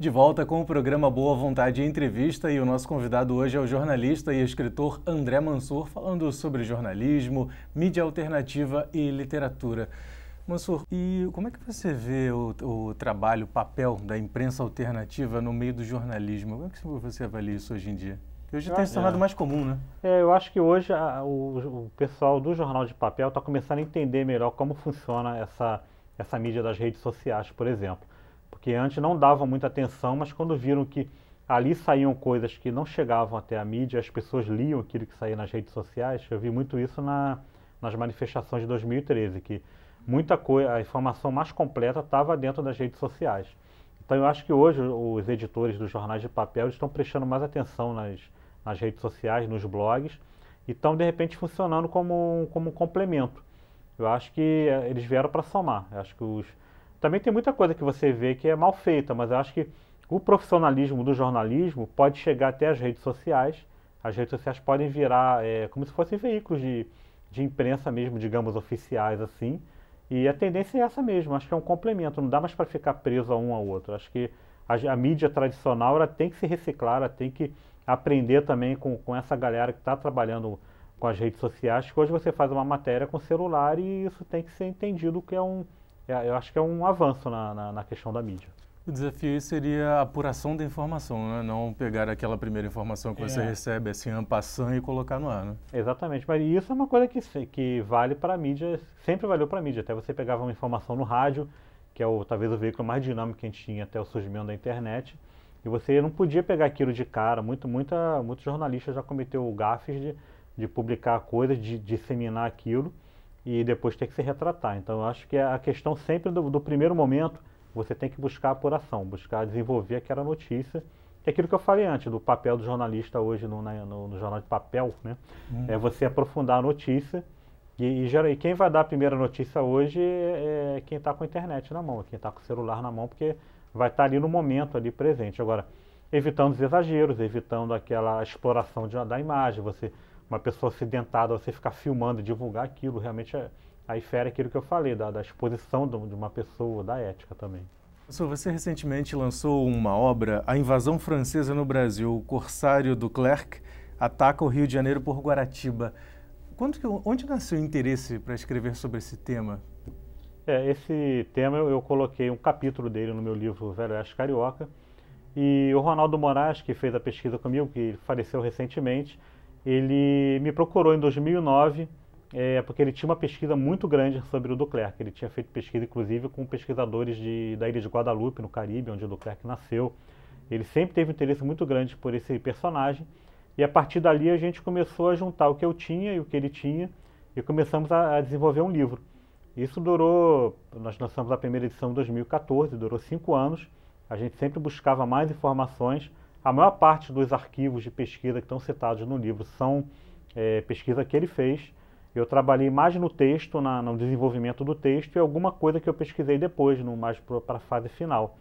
De volta com o programa Boa Vontade Entrevista e o nosso convidado hoje é o jornalista e escritor André Mansur, falando sobre jornalismo, mídia alternativa e literatura. Mansur, e como é que você vê o, o trabalho, o papel da imprensa alternativa no meio do jornalismo? Como é que você avalia isso hoje em dia? Que hoje tem se tornado é. mais comum, né? É, eu acho que hoje a, o, o pessoal do jornal de papel está começando a entender melhor como funciona essa, essa mídia das redes sociais, por exemplo porque antes não davam muita atenção, mas quando viram que ali saíam coisas que não chegavam até a mídia, as pessoas liam aquilo que saía nas redes sociais. Eu vi muito isso na, nas manifestações de 2013, que muita coisa, a informação mais completa estava dentro das redes sociais. Então eu acho que hoje os editores dos jornais de papel estão prestando mais atenção nas, nas redes sociais, nos blogs, e estão de repente funcionando como, como um complemento. Eu acho que eh, eles vieram para somar. Eu acho que os, também tem muita coisa que você vê que é mal feita, mas eu acho que o profissionalismo do jornalismo pode chegar até as redes sociais. As redes sociais podem virar é, como se fossem veículos de, de imprensa mesmo, digamos, oficiais assim. E a tendência é essa mesmo, acho que é um complemento, não dá mais para ficar preso a um ao outro. Acho que a, a, mídia tradicional ela tem que se reciclar, ela tem que aprender também com, com essa galera que está trabalhando com as redes sociais, que hoje você faz uma matéria com celular e isso tem que ser entendido que é um, é, eu acho que é um avanço na, na, na questão da mídia. O desafio aí seria a apuração da informação, né? não pegar aquela primeira informação que é. você recebe assim, passando e colocar no ar. Né? Exatamente, mas isso é uma coisa que, que vale para a mídia, sempre valeu para a mídia. Até você pegava uma informação no rádio, que é o, talvez o veículo mais dinâmico que a gente tinha até o surgimento da internet, e você não podia pegar aquilo de cara. Muito, muita, muito jornalista já cometeu gafes de, de publicar coisas, de, de disseminar aquilo e depois tem que se retratar. Então, eu acho que é a questão sempre do, do, primeiro momento, você tem que buscar a apuração, buscar desenvolver aquela notícia, é aquilo que eu falei antes, do papel do jornalista hoje no, na, no, no jornal de papel, né? Hum. É você aprofundar a notícia e, e, e, quem vai dar a primeira notícia hoje é, é quem está com a internet na mão, quem está com o celular na mão, porque vai estar tá ali no momento, ali presente. Agora, evitando os exageros, evitando aquela exploração de, da imagem, você uma pessoa acidentada, você ficar filmando, divulgar aquilo, realmente é, aí fere aquilo que eu falei, da, da exposição de uma pessoa, da ética também. Professor, você recentemente lançou uma obra, A Invasão Francesa no Brasil, o Corsário do Clerc ataca o Rio de Janeiro por Guaratiba. onde nasceu o interesse para escrever sobre esse tema? É, esse tema eu, eu, coloquei um capítulo dele no meu livro Velho Oeste Carioca, e o Ronaldo Moraes, que fez a pesquisa comigo, que faleceu recentemente, ele me procurou em 2009, é, porque ele tinha uma pesquisa muito grande sobre o Duclerc. Ele tinha feito pesquisa, inclusive, com pesquisadores de, da ilha de Guadalupe, no Caribe, onde o Duclerc nasceu. Ele sempre teve um interesse muito grande por esse personagem. E a partir dali a gente começou a juntar o que eu tinha e o que ele tinha e começamos a, a desenvolver um livro. Isso durou, nós lançamos a primeira edição em 2014, durou cinco anos a gente sempre buscava mais informações. A maior parte dos arquivos de pesquisa que estão citados no livro são é, pesquisa que ele fez. Eu trabalhei mais no texto, na, no desenvolvimento do texto e alguma coisa que eu pesquisei depois, no, mais para a fase final.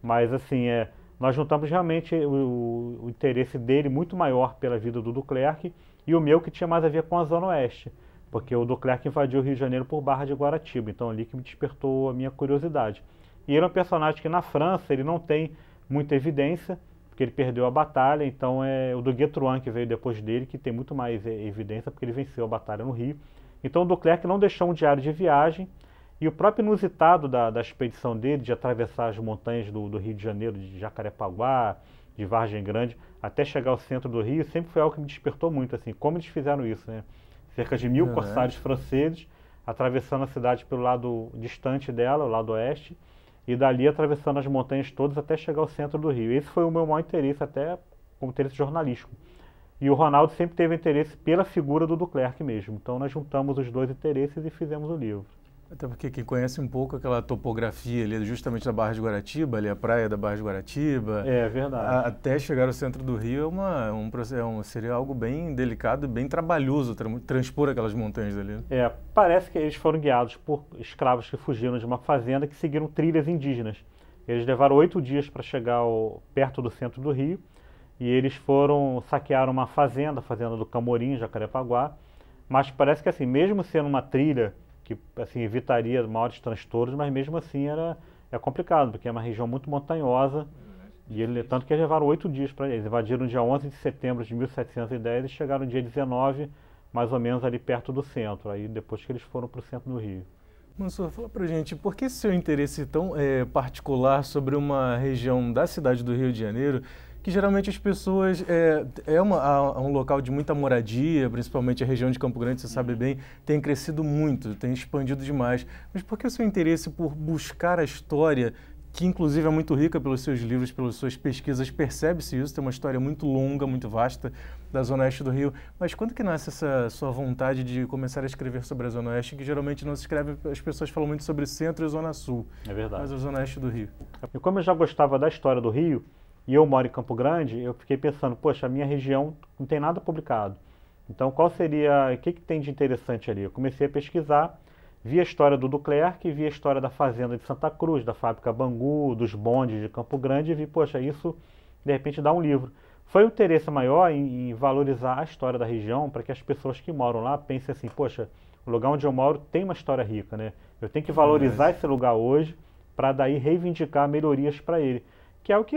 Mas assim, é, nós juntamos realmente o, o, interesse dele muito maior pela vida do Duclerc e o meu que tinha mais a ver com a Zona Oeste, porque o Duclerc invadiu o Rio de Janeiro por Barra de Guaratiba, então ali que me despertou a minha curiosidade. E ele é um personagem que na França ele não tem muita evidência, porque ele perdeu a batalha, então é o do Guetruan que veio depois dele, que tem muito mais eh, evidência, porque ele venceu a batalha no Rio. Então o Duclerc não deixou um diário de viagem, e o próprio inusitado da, da expedição dele, de atravessar as montanhas do, do Rio de Janeiro, de Jacarepaguá, de Vargem Grande, até chegar ao centro do Rio, sempre foi algo que me despertou muito, assim, como eles fizeram isso, né? Cerca de mil corsários franceses atravessando a cidade pelo lado distante dela, o lado oeste, e dali atravessando as montanhas todas até chegar ao centro do Rio. Esse foi o meu maior interesse, até como interesse jornalístico. E o Ronaldo sempre teve interesse pela figura do Duclerc mesmo. Então nós juntamos os dois interesses e fizemos o livro. Até porque quem conhece um pouco aquela topografia ali, justamente da Barra de Guaratiba, ali a praia da Barra de Guaratiba. É verdade. A, até chegar ao centro do Rio é uma, um, é um, seria algo bem delicado e bem trabalhoso tra transpor aquelas montanhas ali. É, parece que eles foram guiados por escravos que fugiram de uma fazenda que seguiram trilhas indígenas. Eles levaram oito dias para chegar ao, perto do centro do Rio e eles foram saquear uma fazenda, a fazenda do Camorim, Jacarepaguá. Mas parece que assim, mesmo sendo uma trilha que assim, evitaria maiores transtornos, mas mesmo assim era é complicado, porque é uma região muito montanhosa. É, e ele, tanto que eles levaram oito dias para eles. Invadiram dia 11 de setembro de 1710 e chegaram dia 19, mais ou menos ali perto do centro, aí depois que eles foram para o centro do Rio. Mansur, fala pra gente, por que seu interesse tão é, particular sobre uma região da cidade do Rio de Janeiro que geralmente as pessoas. É, é uma, a, é um local de muita moradia, principalmente a região de Campo Grande, você sabe uhum. bem, tem crescido muito, tem expandido demais. Mas por que o seu interesse por buscar a história que inclusive é muito rica pelos seus livros, pelas suas pesquisas, percebe-se isso, tem uma história muito longa, muito vasta da Zona Oeste do Rio. Mas quando que nasce essa sua vontade de começar a escrever sobre a Zona Oeste, que geralmente não se escreve, as pessoas falam muito sobre Centro e Zona Sul. É verdade. Mas a Zona Oeste do Rio. E como eu já gostava da história do Rio, e eu moro em Campo Grande, eu fiquei pensando, poxa, a minha região não tem nada publicado. Então, qual seria, o que, que tem de interessante ali? Eu comecei a pesquisar, vi a história do Duclerc, vi a história da fazenda de Santa Cruz, da fábrica Bangu, dos bondes de Campo Grande, e vi, poxa, isso de repente dá um livro. Foi um interesse maior em, em valorizar a história da região, para que as pessoas que moram lá pensem assim, poxa, o lugar onde eu moro tem uma história rica, né? Eu tenho que valorizar é esse lugar hoje, para daí reivindicar melhorias para ele, que é o que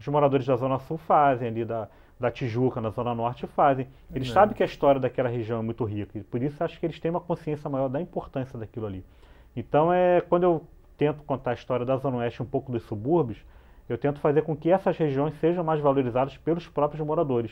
os moradores da Zona Sul fazem, ali da, da Tijuca, na Zona Norte, fazem. Eles é. sabem que a história daquela região é muito rica, e por isso acho que eles têm uma consciência maior da importância daquilo ali. Então, é quando eu tento contar a história da Zona Oeste um pouco dos subúrbios, eu tento fazer com que essas regiões sejam mais valorizadas pelos próprios moradores.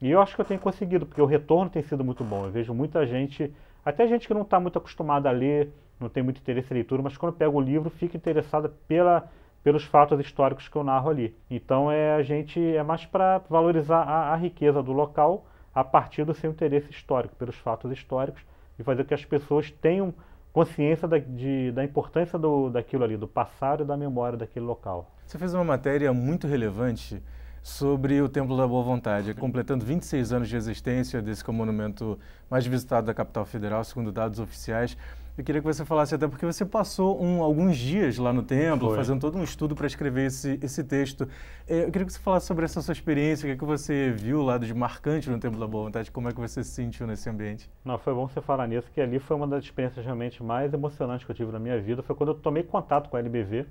E eu acho que eu tenho conseguido, porque o retorno tem sido muito bom. Eu vejo muita gente, até gente que não está muito acostumada a ler, não tem muito interesse em leitura, mas quando pega o livro fica interessada pela pelos fatos históricos que eu narro ali. Então é a gente é mais para valorizar a, a, riqueza do local a partir do seu interesse histórico, pelos fatos históricos e fazer com que as pessoas tenham consciência da, de, da importância do, daquilo ali, do passado e da memória daquele local. Você fez uma matéria muito relevante sobre o Templo da Boa Vontade, completando 26 anos de existência desse como monumento mais visitado da capital federal, segundo dados oficiais. Eu queria que você falasse até porque você passou um, alguns dias lá no templo, Foi. fazendo todo um estudo para escrever esse, esse texto. É, eu queria que você falasse sobre essa sua experiência, o que, é que você viu lá de marcante no Templo da Boa Vontade, como é que você se sentiu nesse ambiente? Não, foi bom você falar nisso, que ali foi uma das experiências realmente mais emocionantes que eu tive na minha vida, foi quando eu tomei contato com a LBV,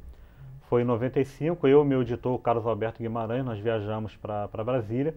foi em 95, eu e meu editor, Carlos Alberto Guimarães, nós viajamos para Brasília.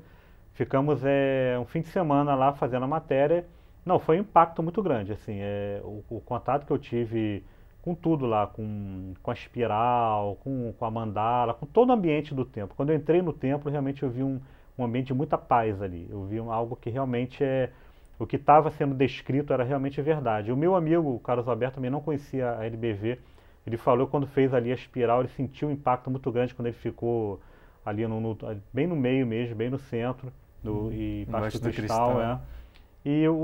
Ficamos é, um fim de semana lá fazendo a matéria. Não, foi um impacto muito grande, assim, é, o, o contato que eu tive com tudo lá, com, com a espiral, com, com a mandala, com todo o ambiente do templo. Quando eu entrei no templo, realmente eu vi um, um ambiente de muita paz ali. Eu vi um, algo que realmente é. O que estava sendo descrito era realmente verdade. O meu amigo, o Carlos Alberto, também não conhecia a LBV ele falou quando fez ali a espiral, ele sentiu um impacto muito grande quando ele ficou ali no, no bem no meio mesmo, bem no centro, uhum. e parte do cristal, cristal. É. Né? Né? E o,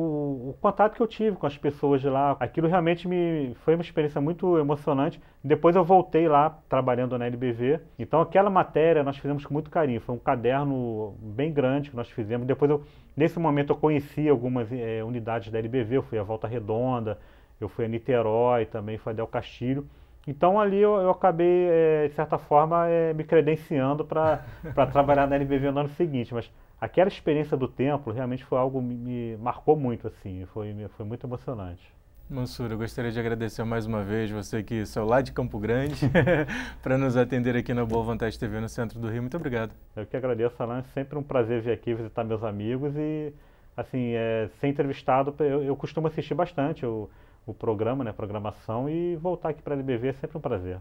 o, contato que eu tive com as pessoas de lá, aquilo realmente me foi uma experiência muito emocionante. Depois eu voltei lá trabalhando na LBV. Então aquela matéria nós fizemos com muito carinho. Foi um caderno bem grande que nós fizemos. Depois eu, nesse momento eu conheci algumas é, unidades da LBV. Eu fui a Volta Redonda, eu fui a Niterói, também fui a Del Castilho. Então ali eu, eu acabei, é, de certa forma, é, me credenciando para trabalhar na NBV no ano seguinte. Mas aquela experiência do templo realmente foi algo que me, marcou muito, assim, foi, foi muito emocionante. Mansur, eu gostaria de agradecer mais uma vez você que saiu lá de Campo Grande para nos atender aqui na Boa Vontade TV no centro do Rio. Muito obrigado. Eu que agradeço, Alan. É sempre um prazer vir aqui visitar meus amigos e, assim, é, ser entrevistado, eu, eu costumo assistir bastante. Eu, o programa, né, a programação e voltar aqui para a LBV é sempre um prazer.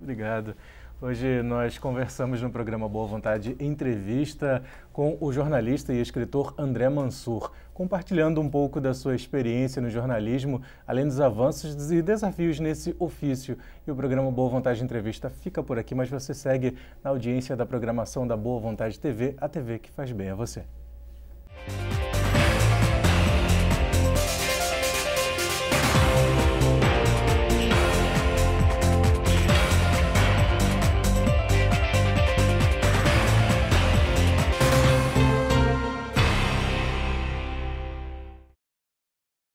Obrigado. Hoje nós conversamos no programa Boa Vontade Entrevista com o jornalista e escritor André Mansur, compartilhando um pouco da sua experiência no jornalismo, além dos avanços e desafios nesse ofício. E o programa Boa Vontade Entrevista fica por aqui, mas você segue na audiência da programação da Boa Vontade TV, a TV que faz bem a você.